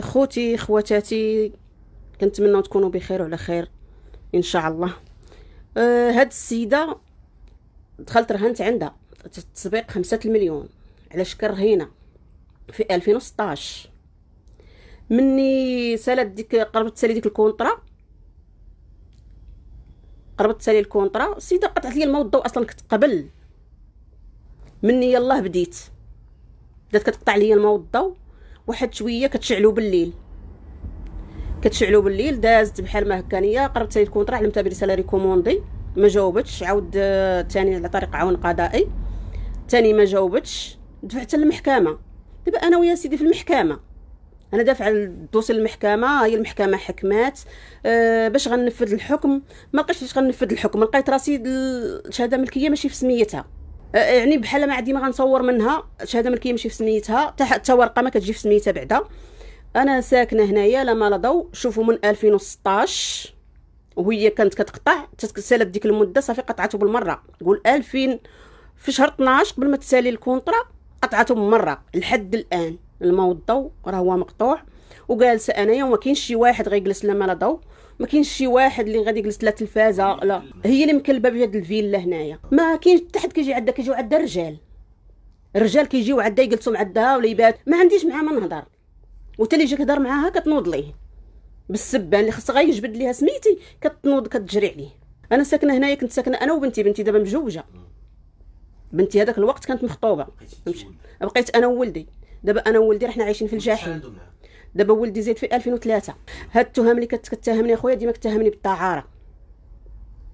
خوتي خواتاتي كنتمنى تكونوا بخير وعلى خير ان شاء الله آه هاد السيده دخلت رهنت عندها تسبيق خمسة المليون على شكل رهينه في 2016 مني سالت ديك قربت تسالي ديك الكونطرا قربت تسالي الكونطرا السيده قطعت لي الموضة اصلا كنت قبل مني يلاه بديت بدات كتقطع لي الموضة الضو واحد شويه كتشعلو بالليل كتشعلو بالليل دازت بحال ما هكا قربت طرح علمتها برساله ريكوموندي ما جاوبتش عاود ثاني آه، على طريق عون قضائي ثاني ما جاوبتش دفعت للمحكمه دابا انا ويا سيدي في المحكمه انا دافع الدوسي للمحكمه هي المحكمه حكمات أه باش غنفذ الحكم ما لقيتش غنفذ الحكم لقيت راسي الشهاده الملكيه ماشي في سميتها أه، أه، يعني بحال ما عندي ما غنصور منها شهاده ملكيه ماشي في سميتها حتى ورقه ما كتجي في سميتها بعدا انا ساكنه هنايا لا مال ضو شوفوا من 2016 وهي كانت كتقطع تسالات ديك المده صافي قطعته بالمره قول 2000 في شهر 12 قبل ما تسالي الكونطرا قطعته بالمره لحد الان الماء والضوء راه هو مقطوع وجالسه انايا وما كاينش شي واحد غيجلس لا ما لا ضوء ما كاينش شي واحد اللي غادي يجلس لا تلفازه لا هي اللي مكلبه بهاد الفيلا هنايا ما كاينش حتى حد كيجي عندها كيجيو عندها الرجال الرجال كيجيو عندها يجلسوا عندها ولا يبات ما عنديش معاه ما نهضر وتا اللي يجي كيهضر معاها كتنوض ليه بالسبان اللي خصها يجبد ليها سميتي كتنوض كتجري عليه انا ساكنه هنايا كنت ساكنه انا وبنتي بنتي دابا مجوجه بنتي هذاك الوقت كانت مخطوبه بقيت انا وولدي دابا انا وولدي رحنا عايشين في الجحيم دابا ولدي زيد في 2003 هاد التهم اللي كتهمني اخويا ديما كتهمني بالدعاره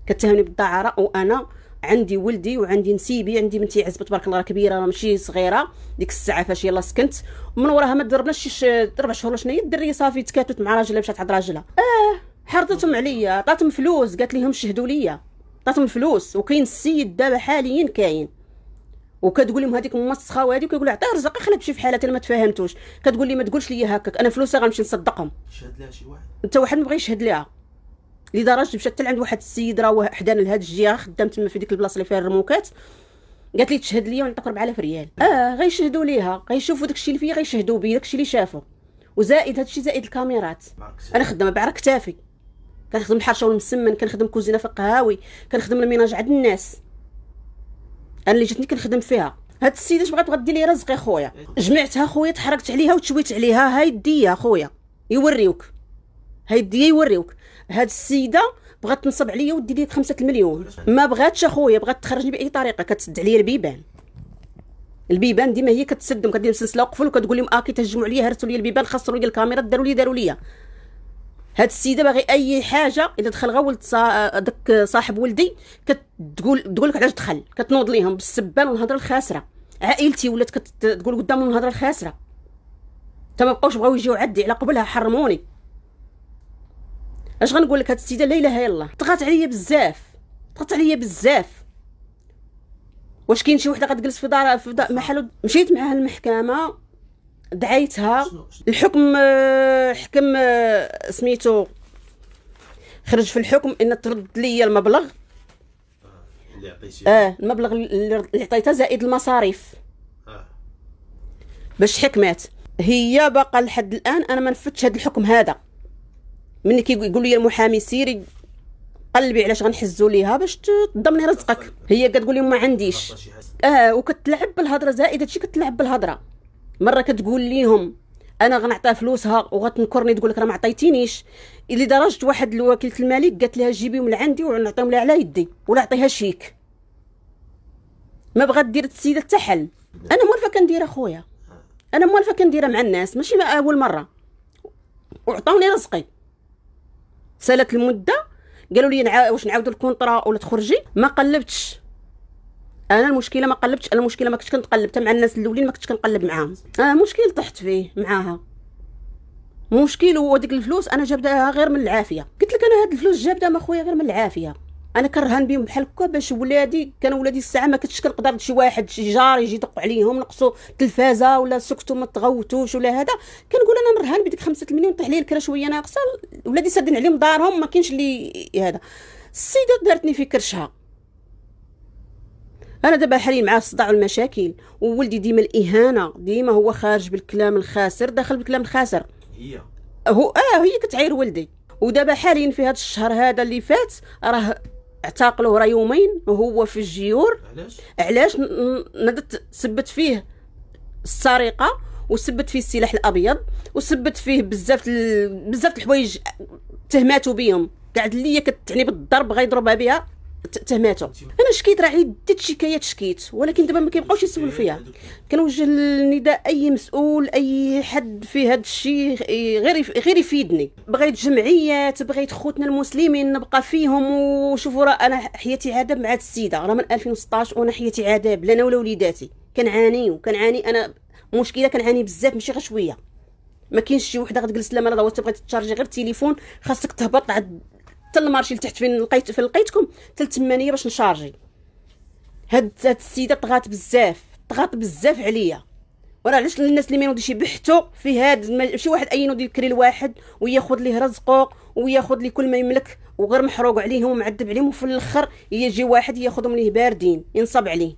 كتهمني بالدعاره وانا عندي ولدي وعندي نسيبي عندي بنتي عزبه تبارك الله كبيره راه ماشي صغيره ديك الساعه فاش يلا سكنت من وراها ما ضربناش ربع شهور شنو هي الدريه صافي تكاتت مع راجلها مشات عند راجلها اه حرضتهم عليا عطاتهم فلوس قالت لهم شهدوا ليا عطاتهم الفلوس وكاين السيد دابا حاليا كاين وكتقول لهم هذيك موسخه وهذه وكيقول لها عطيه رزقي خليها تمشي في حالها انا ما تفهمتوش كتقول لي ما تقولش لي هكاك انا فلوسي غنمشي نصدقهم شهد لها شي واحد انت واحد ما بغى يشهد لها لدرجه مشات حتى لعند واحد السيد راه حدانا لهاد الجهه خدام تما في ديك البلاصه اللي فيها الرموكات قالت لي تشهد لي ونعطيك 4000 ريال اه غيشهدوا ليها غيشوفوا داكشي اللي فيها غيشهدوا بيا داكشي اللي شافوا وزائد هادشي زائد الكاميرات انا خدامه بعرا كتافي كنخدم الحرشه والمسمن كنخدم كوزينه في القهاوي كنخدم الميناج عند الناس انا اللي جاتني كنخدم فيها هاد السيده اش بغات غدير لي رزقي خويا جمعتها خويا تحركت عليها وتشويت عليها هاي يديا خويا يوريوك هاي يديا يوريوك هاد السيده بغات تنصب عليا ودي لي 5 المليون ما بغاتش اخويا بغات تخرجني باي طريقه كتسد عليا البيبان البيبان ديما هي كتسدهم كدير سلسله وقفل وكتقول لهم اه تهجموا عليا هرسوا لي البيبان خسروا لي الكاميرا داروا لي داروا لي هاد السيده باغي اي حاجه الا دخل غا ولد صا... آه، داك صاحب ولدي كتقول تقول لك علاش دخل كتنوض ليهم بالسبان والهضره الخاسره عائلتي ولات كتقول قدامهم الهضره الخاسره تا بقاوش بغاو يجيو عدي على قبلها حرموني اش غنقول لك هاد السيده لا اله الا الله طغات عليا بزاف طغات عليا بزاف واش كاين شي وحده غتجلس في دار في دار محل مشيت معاها المحكمه دعيتها الحكم آه، حكم آه، سميتو خرج في الحكم ان ترد لي المبلغ آه، اللي اه المبلغ اللي عطيتها زائد المصاريف اه باش حكمات هي باقا لحد الان انا ما نفذتش هذا الحكم هذا ملي كيقول لي المحامي سيري قلبي علاش غنحزوا ليها باش تضمني رزقك طيب. هي كتقول لي ما عنديش اه وكتلعب بالهضره زائد هادشي كتلعب بالهضره مره كتقول ليهم انا غنعطيها فلوسها وغتنكرني تقول لك راه ما عطيتينيش لدرجه واحد وكيله الملك قالت لها جيبيهم لعندي ونعطيهم لها على يدي ولا عطيها شيك ما بغات دير السيده حتى حل انا موالفه كندير اخويا انا موالفه كنديرها مع الناس ماشي مع اول مره وعطاوني رزقي سالت المده قالوا لي واش نعاودوا الكونطرا ولا تخرجي ما قلبتش انا المشكله ما قلبتش انا المشكله ما كنتش كنقلب حتى مع الناس الاولين ما كنتش كنقلب معاهم انا آه، مشكل طحت فيه معاها مشكل هو ديك الفلوس انا جابداها غير من العافيه قلت لك انا هاد الفلوس جابدها ما خويا غير من العافيه انا كرهان بهم بحال هكا باش ولادي كان ولادي الساعه ما كنتش كنقدر شي واحد شي جار يجي يدق عليهم نقصوا التلفازه ولا سكتوا ما تغوتوش ولا هذا كنقول انا مرهان بديك خمسة المليون طيح لي الكره شويه ناقصه ولادي سادين عليهم دارهم ما كاينش اللي هذا السيده دارتني في كرشها انا دابا حاليا معاه الصداع والمشاكل وولدي ديما الاهانه ديما هو خارج بالكلام الخاسر داخل بالكلام الخاسر هي هو اه هي كتعاير ولدي ودابا حاليا في هذا الشهر هذا اللي فات راه اعتقلوه راه يومين وهو في الجيور علاش علاش ندت سبت فيه السرقه وسبت فيه السلاح الابيض وسبت فيه بزاف بزاف الحوايج تهماتو بهم قاعد ليا كتعني بالضرب غيضربها بها تماتو انا شكيت راه عده شكايات شكيت ولكن دابا ما كيبقاوش يسولوا فيها إيه، كنوجه النداء اي مسؤول اي حد في هذا الشيء غير غير يفيدني بغيت جمعيات بغيت خوتنا المسلمين نبقى فيهم وشوفوا راه انا حياتي عذاب مع هذه السيده راه من 2016 وانا حياتي عذاب لا انا ولا وليداتي كنعاني وكنعاني انا مشكله كنعاني بزاف ماشي غير شويه ما كاينش شي وحده غتجلس لا ما دابا تبغي تشارجي غير التليفون خاصك تهبط عند حتى المارشي لتحت فين لقيت فين لقيتكم حتى الثمانيه باش نشارجي هاد هاد السيده طغات بزاف طغات بزاف عليا وراه علاش الناس اللي ما شي يبحثوا في هاد ماشي واحد اي يكري لواحد وياخذ ليه رزقه وياخذ ليه كل ما يملك وغير محروق عليهم ومعذب عليهم وفي الاخر يجي واحد ياخذهم ليه باردين ينصب عليه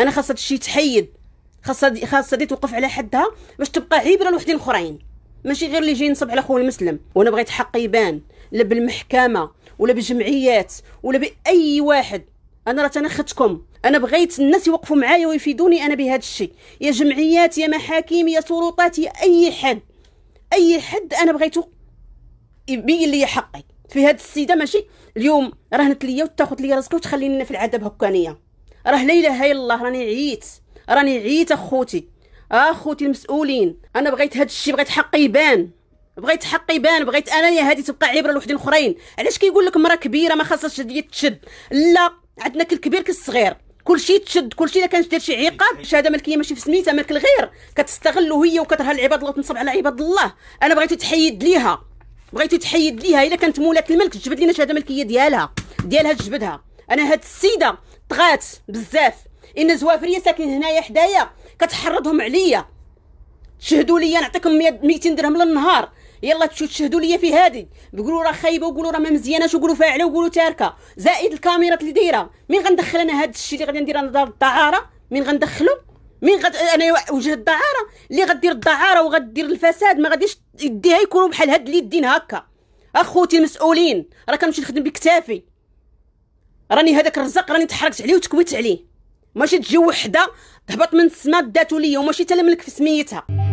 انا خاص هادشي تحيد خاصة خاصة دي توقف على حدها باش تبقى عبره لوحدين اخرين ماشي غير اللي جاي ينصب على خويا المسلم وانا بغيت حقي يبان لا بالمحكمه ولا بالجمعيات ولا باي واحد انا راه تنخدكم انا بغيت الناس يوقفوا معايا ويفيدوني انا بهذا الشيء يا جمعيات يا محاكم يا سلطات يا اي حد اي حد انا بغيته يبين لي حقي في هاد السيده ماشي اليوم رهنت ليا وتاخذ ليا رزقي وتخليني في العذاب هكانيه راه ليله هاي الله راني عييت راني عييت اخوتي اخوتي المسؤولين انا بغيت هاد الشيء بغيت حقي يبان بغيت حقي يبان بغيت انايا هادي تبقى عبره لوحدين اخرين علاش كيقول لك مراه كبيره ما خاصهاش تشد لا عندنا كالكبير كالصغير كل شيء تشد كل شيء الا دير شي عقاب الشهاده ملكيه ماشي في سميتها ملك الغير كتستغلو هي وكترها لعباد الله وتنصب على عباد الله انا بغيتو تحيد ليها بغيتو تحيد ليها الا كانت مولات الملك تجبد لينا شهاده ملكيه ديالها ديالها تجبدها انا هاد السيده طغات بزاف ان زوافريه ساكن هنايا حدايا كتحرضهم عليا شهدوا لي نعطيكم 200 درهم للنهار يلا تشهدوا لي في هذه بقولوا راه خايبه وقولوا راه ما مزياناش وقولوا فاعله وقولوا تاركه زائد الكاميرات اللي دايره مين غندخل انا هذا الشيء اللي غادي ندير انا دار الدعاره مين غندخلو مين غد انا وجه الدعاره اللي غدير الدعاره وغدير الفساد ما غاديش يديها يكونوا بحال هاد اليدين هكا اخوتي المسؤولين راه كنمشي نخدم بكتافي راني هذاك الرزق راني تحركت عليه وتكويت عليه ماشي تجي وحده تهبط من السما داتو ليا وماشي تلملك في سميتها